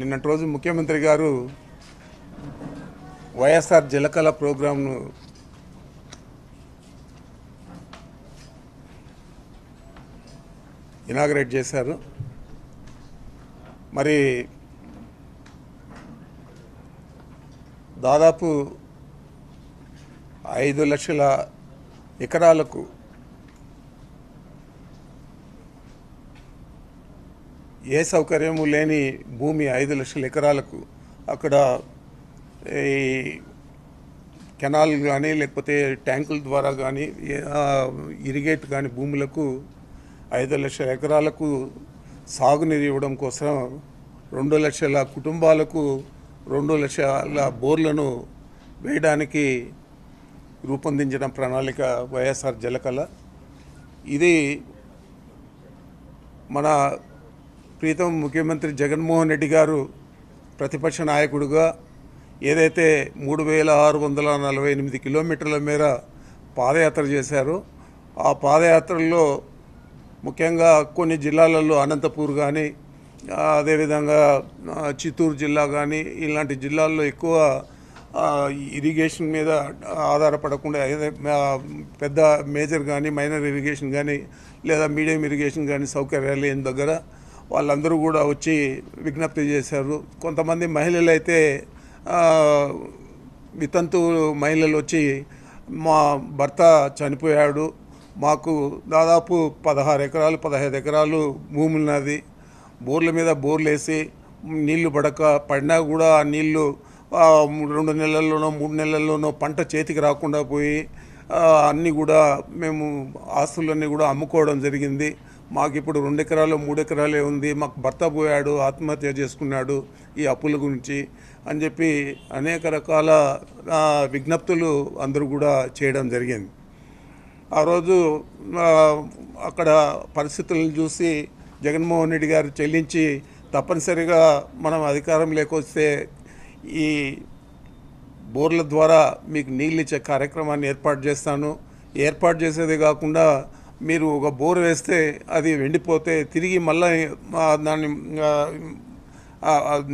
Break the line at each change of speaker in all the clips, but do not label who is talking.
నిన్నటి రోజు ముఖ్యమంత్రి గారు వైఎస్ఆర్ జలకళ ప్రోగ్రాంను ఇనాగరేట్ చేశారు మరి దాదాపు ఐదు లక్షల ఎకరాలకు ఏ సౌకర్యము లేని భూమి ఐదు లక్షల ఎకరాలకు అక్కడ ఈ కెనాల్ కానీ లేకపోతే ట్యాంకుల ద్వారా కానీ ఇరిగేట్ కానీ భూములకు ఐదు లక్షల ఎకరాలకు సాగునీరు ఇవ్వడం కోసం రెండు లక్షల కుటుంబాలకు రెండు లక్షల బోర్లను వేయడానికి రూపొందించిన ప్రణాళిక వైఎస్ఆర్ జలకళ ఇది మన క్రితం ముఖ్యమంత్రి జగన్మోహన్ రెడ్డి గారు ప్రతిపక్ష నాయకుడుగా ఏదైతే మూడు వేల ఆరు వందల నలభై ఎనిమిది కిలోమీటర్ల మేర పాదయాత్ర చేశారు ఆ పాదయాత్రల్లో ముఖ్యంగా కొన్ని జిల్లాలలో అనంతపూర్ కానీ అదేవిధంగా చిత్తూరు జిల్లా కానీ ఇలాంటి జిల్లాల్లో ఎక్కువ ఇరిగేషన్ మీద ఆధారపడకుండా పెద్ద మేజర్ కానీ మైనర్ ఇరిగేషన్ కానీ లేదా మీడియం ఇరిగేషన్ కానీ సౌకర్యాలు లేని దగ్గర వాళ్ళందరూ కూడా వచ్చి విజ్ఞప్తి చేశారు కొంతమంది మహిళలు అయితే వితంతు మహిళలు వచ్చి మా భర్త చనిపోయాడు మాకు దాదాపు పదహారు ఎకరాలు పదహైదు ఎకరాలు భూమి ఉన్నది బోర్ల మీద బోర్లు వేసి నీళ్లు పడక పడినా కూడా ఆ నీళ్లు రెండు నెలల్లోనో మూడు నెలల్లోనో పంట చేతికి రాకుండా పోయి అన్నీ కూడా మేము ఆస్తులన్నీ కూడా అమ్ముకోవడం జరిగింది మాకు ఇప్పుడు రెండు ఎకరాలు మూడు ఎకరాలే ఉంది మాకు భర్త పోయాడు ఆత్మహత్య చేసుకున్నాడు ఈ అప్పుల గురించి అని చెప్పి అనేక రకాల విజ్ఞప్తులు అందరూ కూడా చేయడం జరిగింది ఆ రోజు అక్కడ పరిస్థితులను చూసి జగన్మోహన్ రెడ్డి గారు చెల్లించి తప్పనిసరిగా మనం అధికారం లేకొస్తే ఈ బోర్ల ద్వారా మీకు నీళ్ళు ఇచ్చే కార్యక్రమాన్ని ఏర్పాటు చేస్తాను ఏర్పాటు చేసేది కాకుండా మీరు ఒక బోర్ వేస్తే అది ఎండిపోతే తిరిగి మళ్ళీ దాన్ని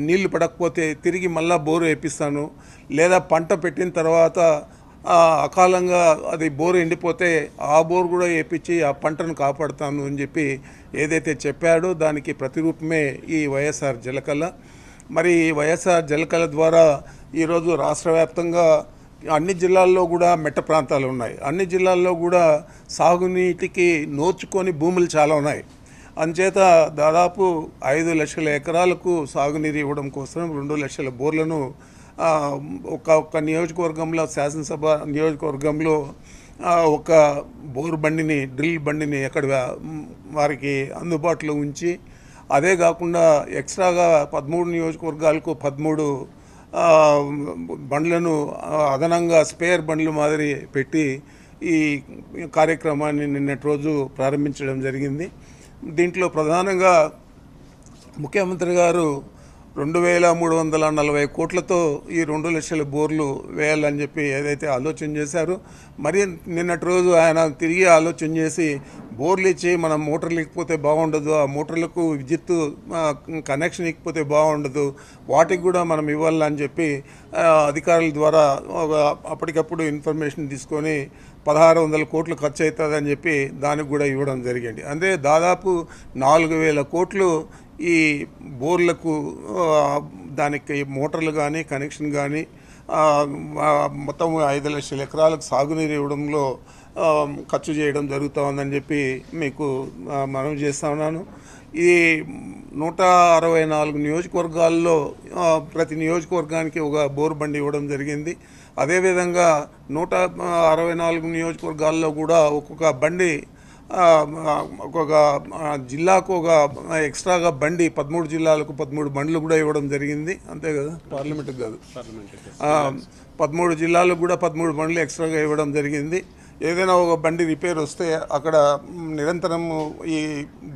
నీళ్లు పడకపోతే తిరిగి మళ్ళీ బోరు వేపిస్తాను లేదా పంట పెట్టిన తర్వాత అకాలంగా అది బోరు ఎండిపోతే ఆ బోరు కూడా వేపించి ఆ పంటను కాపాడుతాను అని చెప్పి ఏదైతే చెప్పాడో దానికి ప్రతిరూపమే ఈ వైఎస్ఆర్ జలకళ మరి ఈ వైఎస్ఆర్ జలకళ ద్వారా ఈరోజు రాష్ట్ర వ్యాప్తంగా అన్ని జిల్లాల్లో కూడా మెట్ట ప్రాంతాలు ఉన్నాయి అన్ని జిల్లాల్లో కూడా సాగునీటికి నోచుకొని భూములు చాలా ఉన్నాయి అంచేత దాదాపు ఐదు లక్షల ఎకరాలకు సాగునీరు ఇవ్వడం కోసం రెండు లక్షల బోర్లను ఒక ఒక్క నియోజకవర్గంలో శాసనసభ నియోజకవర్గంలో ఒక బోర్ బండిని డ్రిల్ బండిని ఎక్కడ వారికి అందుబాటులో ఉంచి అదే కాకుండా ఎక్స్ట్రాగా పదమూడు నియోజకవర్గాలకు పదమూడు బండ్లను అదనంగా స్పేర్ బండ్లు మాదిరి పెట్టి ఈ కార్యక్రమాన్ని నిన్నటి రోజు ప్రారంభించడం జరిగింది దీంట్లో ప్రధానంగా ముఖ్యమంత్రి గారు రెండు వేల మూడు వందల నలభై కోట్లతో ఈ రెండు లక్షల బోర్లు వేయాలని చెప్పి ఏదైతే ఆలోచన చేశారో మరి నిన్నటి రోజు ఆయన తిరిగి ఆలోచన చేసి బోర్లు ఇచ్చి మనం మోటార్లు ఇకపోతే బాగుండదు ఆ మోటార్లకు విద్యుత్ కనెక్షన్ ఇకపోతే బాగుండదు వాటికి కూడా మనం ఇవ్వాలని చెప్పి అధికారుల ద్వారా అప్పటికప్పుడు ఇన్ఫర్మేషన్ తీసుకొని పదహారు వందల కోట్లు ఖర్చు అవుతుందని చెప్పి దానికి కూడా ఇవ్వడం జరిగింది అంటే దాదాపు నాలుగు వేల కోట్లు ఈ బోర్లకు దానికి మోటార్లు కానీ కనెక్షన్ కానీ మొత్తం ఐదు లక్షల ఎకరాలకు సాగునీరు ఇవ్వడంలో ఖర్చు చేయడం జరుగుతుందని ఉందని చెప్పి మీకు మనం చేస్తా ఉన్నాను ఇది నూట అరవై నాలుగు నియోజకవర్గాల్లో ప్రతి నియోజకవర్గానికి ఒక బోర్ బండి ఇవ్వడం జరిగింది అదేవిధంగా నూట అరవై నాలుగు నియోజకవర్గాల్లో కూడా ఒక్కొక్క బండి ఒక్కొక్క జిల్లాకు ఒక ఎక్స్ట్రాగా బండి పదమూడు జిల్లాలకు పదమూడు బండ్లు కూడా ఇవ్వడం జరిగింది అంతే కదా పార్లమెంట్కి కాదు పదమూడు జిల్లాలకు కూడా పదమూడు బండ్లు ఎక్స్ట్రాగా ఇవ్వడం జరిగింది ఏదైనా ఒక బండి రిపేర్ వస్తే అక్కడ నిరంతరం ఈ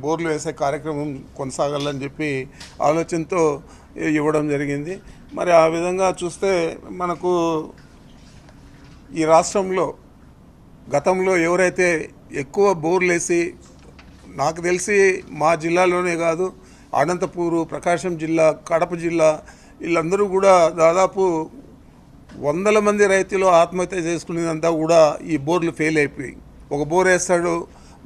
బోర్లు వేసే కార్యక్రమం కొనసాగాలని చెప్పి ఆలోచనతో ఇవ్వడం జరిగింది మరి ఆ విధంగా చూస్తే మనకు ఈ రాష్ట్రంలో గతంలో ఎవరైతే ఎక్కువ బోర్లు వేసి నాకు తెలిసి మా జిల్లాలోనే కాదు అనంతపూరు ప్రకాశం జిల్లా కడప జిల్లా వీళ్ళందరూ కూడా దాదాపు వందల మంది రైతులు ఆత్మహత్య చేసుకునేదంతా కూడా ఈ బోర్లు ఫెయిల్ అయిపోయి ఒక బోర్ వేస్తాడు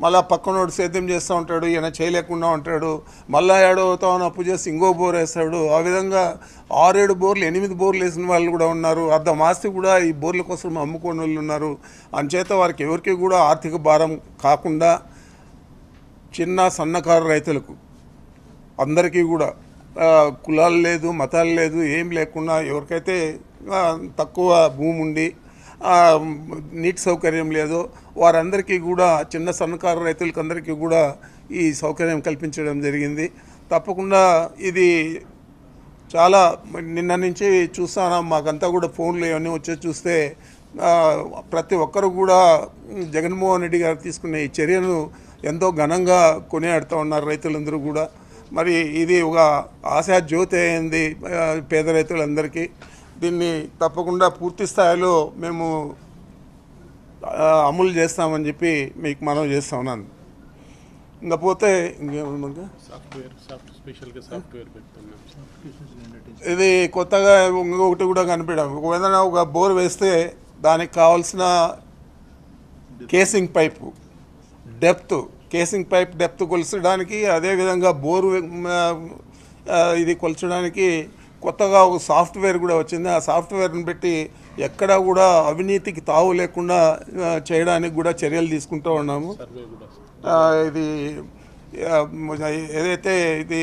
మళ్ళీ పక్కనోడు సేద్యం చేస్తూ ఉంటాడు ఈయన చేయలేకుండా ఉంటాడు మళ్ళీ ఏడవతో అని అప్పు చేసి ఇంకో బోర్ వేస్తాడు ఆ విధంగా ఆరేడు బోర్లు ఎనిమిది బోర్లు వేసిన వాళ్ళు కూడా ఉన్నారు అర్ధం ఆస్తి కూడా ఈ బోర్ల కోసం అమ్ముకోని వాళ్ళు ఉన్నారు అంచేత వారికి ఎవరికి కూడా ఆర్థిక భారం కాకుండా చిన్న సన్నకారు రైతులకు అందరికీ కూడా కులాలు లేదు మతాలు లేదు ఏం లేకుండా ఎవరికైతే తక్కువ భూమి ఉండి నీటి సౌకర్యం లేదు వారందరికీ కూడా చిన్న సన్నకారు అందరికీ కూడా ఈ సౌకర్యం కల్పించడం జరిగింది తప్పకుండా ఇది చాలా నిన్న నుంచి చూస్తాను మాకంతా కూడా ఫోన్లు ఇవన్నీ వచ్చి చూస్తే ప్రతి ఒక్కరు కూడా జగన్మోహన్ రెడ్డి గారు తీసుకునే ఈ చర్యను ఎంతో ఘనంగా కొనియాడుతూ ఉన్నారు రైతులందరూ కూడా మరి ఇది ఒక ఆశా జ్యోతి అయింది పేద రైతులందరికీ దీన్ని తప్పకుండా పూర్తి స్థాయిలో మేము అమలు చేస్తామని చెప్పి మీకు మనం చేస్తా ఉన్నాను ఇంకపోతే ఇంకేముంది ఇది కొత్తగా ఇంకొకటి కూడా కనిపించడం ఒకవేళ ఒక బోర్ వేస్తే దానికి కావాల్సిన casing pipe depth casing pipe depth కొలిచడానికి అదేవిధంగా బోరు ఇది కొలచడానికి కొత్తగా ఒక సాఫ్ట్వేర్ కూడా వచ్చింది ఆ సాఫ్ట్వేర్ని పెట్టి ఎక్కడా కూడా అవినీతికి తావు లేకుండా చేయడానికి కూడా చర్యలు తీసుకుంటూ ఉన్నాము ఇది ఏదైతే ఇది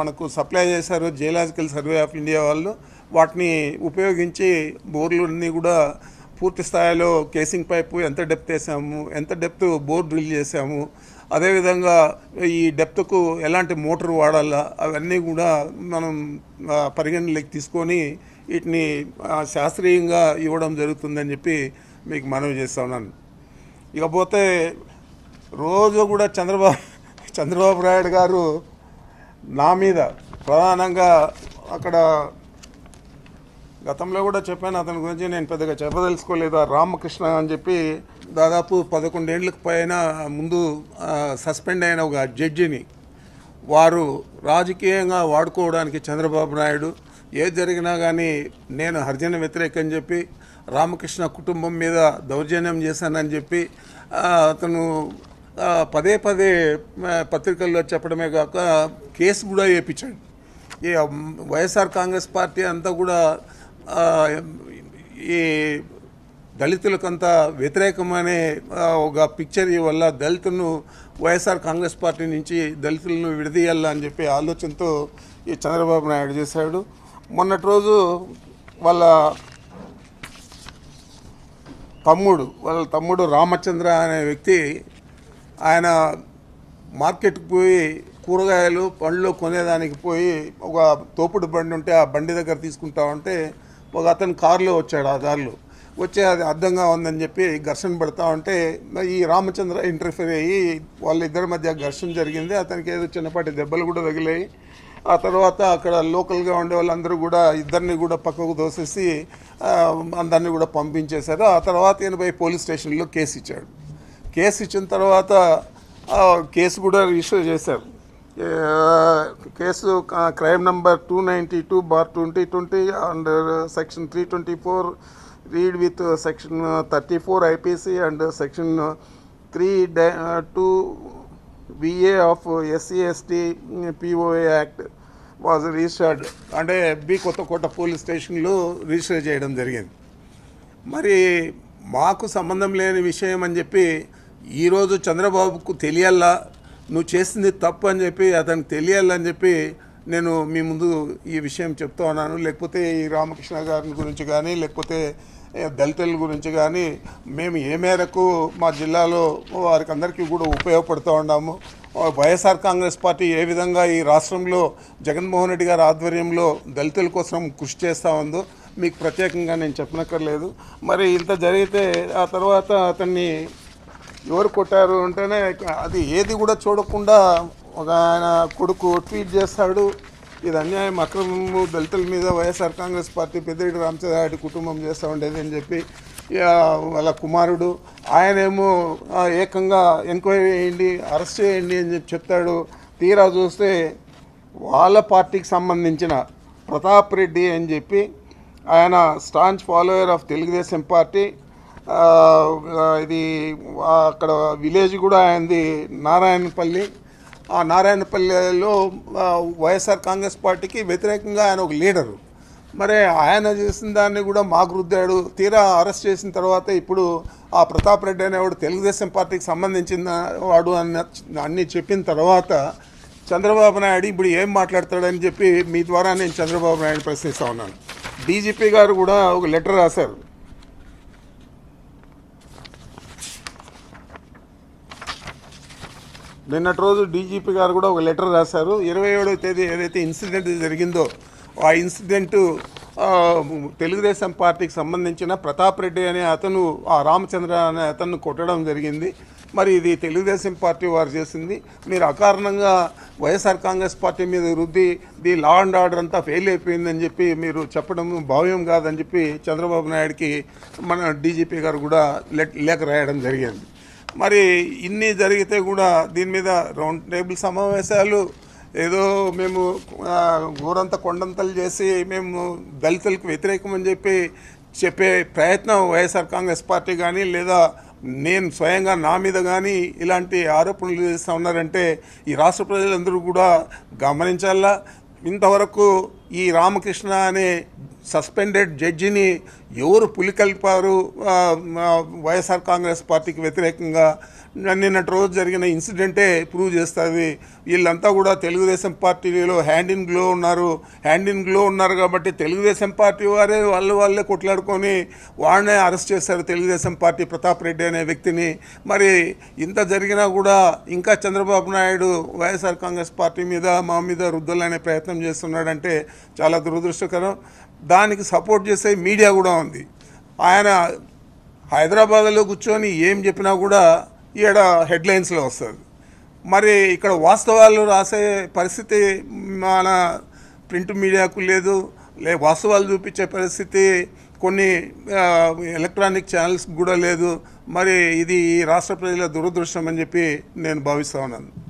మనకు సప్లై చేశారో జియలాజికల్ సర్వే ఆఫ్ ఇండియా వాళ్ళు వాటిని ఉపయోగించి బోర్లన్నీ కూడా పూర్తి స్థాయిలో కేసింగ్ పైపు ఎంత డెప్త్ వేసాము ఎంత డెప్త్ బోర్ డ్రిల్ చేసాము అదేవిధంగా ఈ డెప్త్కు ఎలాంటి మోటార్ వాడాలా అవన్నీ కూడా మనం పరిగణలోకి తీసుకొని వీటిని శాస్త్రీయంగా ఇవ్వడం జరుగుతుందని చెప్పి మీకు మనవి చేస్తా ఉన్నాను ఇకపోతే రోజు కూడా చంద్రబాబు చంద్రబాబు నాయుడు గారు నా మీద ప్రధానంగా అక్కడ గతంలో కూడా చెప్పాను అతని గురించి నేను పెద్దగా చెప్పదలుచుకోలేదు రామకృష్ణ అని చెప్పి దాదాపు పదకొండేండ్లకు పైన ముందు సస్పెండ్ అయిన ఒక జడ్జిని వారు రాజకీయంగా వాడుకోవడానికి చంద్రబాబు నాయుడు ఏది జరిగినా కానీ నేను హర్జన వ్యతిరేకం చెప్పి రామకృష్ణ కుటుంబం మీద దౌర్జన్యం చేశానని చెప్పి అతను పదే పదే పత్రికల్లో చెప్పడమే కాక కేసు కూడా వేయించాడు ఈ వైఎస్ఆర్ కాంగ్రెస్ పార్టీ అంతా కూడా ఈ దళితులకంత వ్యతిరేకమనే ఒక పిక్చర్ వల్ల దళితులను వైఎస్ఆర్ కాంగ్రెస్ పార్టీ నుంచి దళితులను విడదీయాలా అని చెప్పి ఆలోచనతో ఈ చంద్రబాబు నాయుడు చేశాడు మొన్నటి రోజు వాళ్ళ తమ్ముడు వాళ్ళ తమ్ముడు రామచంద్ర అనే వ్యక్తి ఆయన మార్కెట్కి పోయి కూరగాయలు పండ్లు కొనేదానికి పోయి ఒక తోపుడు బండి ఉంటే ఆ బండి దగ్గర తీసుకుంటా ఉంటే ఒక అతను కారులో వచ్చాడు ఆ దారిలో వచ్చే అది అర్థంగా ఉందని చెప్పి ఘర్షణ పడతా ఉంటే ఈ రామచంద్ర ఇంటర్ఫీర్ అయ్యి వాళ్ళిద్దరి మధ్య ఘర్షణ జరిగింది అతనికి ఏదో చిన్నపాటి దెబ్బలు కూడా తగిలాయి ఆ తర్వాత అక్కడ లోకల్గా ఉండే వాళ్ళందరూ కూడా ఇద్దరిని కూడా పక్కకు దోసేసి అందరినీ కూడా పంపించేశారు ఆ తర్వాత ఈయన పోయి పోలీస్ స్టేషన్లో కేసు ఇచ్చాడు కేసు ఇచ్చిన తర్వాత కేసు కూడా రిజిస్టర్ చేశారు case crime number two ninety two bar twenty twenty and section three twenty four read with section thirty four IPC and section three section two VA of SC ST of act was registered అంటే B Kothakota police స్టేషన్లో register చేయడం జరిగింది మరి మాకు సంబంధం లేని విషయం అని చెప్పి ఈరోజు చంద్రబాబుకు తెలియాలా నువ్వు చేసింది తప్పు అని చెప్పి అతనికి తెలియాలని చెప్పి నేను మీ ముందు ఈ విషయం చెప్తా ఉన్నాను లేకపోతే ఈ రామకృష్ణ గారి గురించి కానీ లేకపోతే దళితుల గురించి కానీ మేము ఏ మేరకు మా జిల్లాలో వారికి అందరికీ కూడా ఉపయోగపడుతూ ఉన్నాము వైఎస్ఆర్ కాంగ్రెస్ పార్టీ ఏ విధంగా ఈ రాష్ట్రంలో జగన్మోహన్ రెడ్డి గారి ఆధ్వర్యంలో దళితుల కోసం కృషి చేస్తూ ఉందో మీకు ప్రత్యేకంగా నేను చెప్పనక్కర్లేదు మరి ఇంత జరిగితే ఆ తర్వాత అతన్ని ఎవరు కొట్టారు అంటేనే అది ఏది కూడా చూడకుండా ఒక ఆయన కొడుకు ట్వీట్ చేస్తాడు ఇది అన్యాయం అక్రమము దళితుల మీద YSR Congress party Peddireddy Ramachandra Reddy కుటుంబం చేస్తూ ఉండేది అని చెప్పి వాళ్ళ కుమారుడు ఆయనేమో ఏకంగా ఎంక్వైరీ చేయండి అరెస్ట్ చేయండి అని చెప్పి చెప్తాడు తీరా చూస్తే వాళ్ళ పార్టీకి సంబంధించిన ప్రతాప్ రెడ్డి అని చెప్పి ఆయన staunch follower of Telugu Desam party ఇది అక్కడ విలేజ్ కూడా ఆయనది నారాయణపల్లి ఆ నారాయణపల్లిలో వైఎస్ఆర్ కాంగ్రెస్ పార్టీకి వ్యతిరేకంగా ఆయన ఒక లీడరు మరి ఆయన చేసిన దాన్ని కూడా మాకు రుద్దాడు తీరా అరెస్ట్ చేసిన తర్వాత ఇప్పుడు ఆ ప్రతాప్ రెడ్డి అనేవాడు తెలుగుదేశం పార్టీకి సంబంధించిన వాడు అన్న అన్నీ చెప్పిన తర్వాత చంద్రబాబు నాయుడు ఇప్పుడు ఏం మాట్లాడతాడని చెప్పి మీ ద్వారా నేను చంద్రబాబు నాయుడు ప్రశ్నిస్తా ఉన్నాను డీజీపీ గారు కూడా ఒక లెటర్ రాశారు నిన్నటి రోజు డీజీపీ గారు కూడా ఒక లెటర్ రాశారు ఇరవై ఏడవ తేదీ ఏదైతే ఇన్సిడెంట్ జరిగిందో ఆ ఇన్సిడెంటు తెలుగుదేశం పార్టీకి సంబంధించిన ప్రతాప్ రెడ్డి అనే అతను ఆ రామచంద్ర అనే అతను కొట్టడం జరిగింది మరి ఇది తెలుగుదేశం పార్టీ వారు చేసింది మీరు అకారణంగా వైఎస్ఆర్ కాంగ్రెస్ పార్టీ మీద రుద్ది ది లా అండ్ ఆర్డర్ అంతా ఫెయిల్ అయిపోయిందని చెప్పి మీరు చెప్పడం భావ్యం కాదని చెప్పి చంద్రబాబు నాయుడుకి మన డీజీపీ గారు కూడా లేఖ రాయడం జరిగింది మరి ఇన్ని జరిగితే కూడా దీని మీద రౌండ్ టేబుల్ సమావేశాలు ఏదో మేము ఊరంత కొండంతలు చేసి మేము దళితులకు వ్యతిరేకం అని చెప్పి చెప్పే ప్రయత్నం వైఎస్ఆర్ కాంగ్రెస్ పార్టీ కానీ లేదా నేను స్వయంగా నా మీద కానీ ఇలాంటి ఆరోపణలు చేస్తూ ఉన్నారంటే ఈ రాష్ట్ర ప్రజలందరూ కూడా గమనించాలా ఇంతవరకు ఈ రామకృష్ణ అనే సస్పెండెడ్ జడ్జిని ఎవరు పులికల్పారు వైఎస్ఆర్ కాంగ్రెస్ పార్టీకి వ్యతిరేకంగా నిన్నటి రోజు జరిగిన ఇన్సిడెంటే ప్రూవ్ చేస్తుంది వీళ్ళంతా కూడా తెలుగుదేశం పార్టీలో హ్యాండ్ ఇన్ గ్లో ఉన్నారు హ్యాండ్ ఇన్ గ్లో ఉన్నారు కాబట్టి తెలుగుదేశం పార్టీ వారే వాళ్ళు వాళ్ళే కొట్లాడుకొని వాడినే అరెస్ట్ చేశారు తెలుగుదేశం పార్టీ ప్రతాప్ రెడ్డి అనే వ్యక్తిని మరి ఇంత జరిగినా కూడా ఇంకా Chandrababu Naidu YSR Congress party మీద మా మీద రుద్దాలనే ప్రయత్నం చేస్తున్నాడంటే చాలా దురదృష్టకరం దానికి సపోర్ట్ చేసే మీడియా కూడా ఉంది ఆయన హైదరాబాద్లో కూర్చొని ఏం చెప్పినా కూడా ఈడ హెడ్లైన్స్లో వస్తుంది మరి ఇక్కడ వాస్తవాలు రాసే పరిస్థితి మన ప్రింట్ మీడియాకు లేదు లే వాస్తవాలు చూపించే పరిస్థితి కొన్ని ఎలక్ట్రానిక్ ఛానల్స్ కూడా లేదు మరి ఇది రాష్ట్ర ప్రజల దురదృష్టం అని చెప్పి నేను భావిస్తూ ఉన్నాను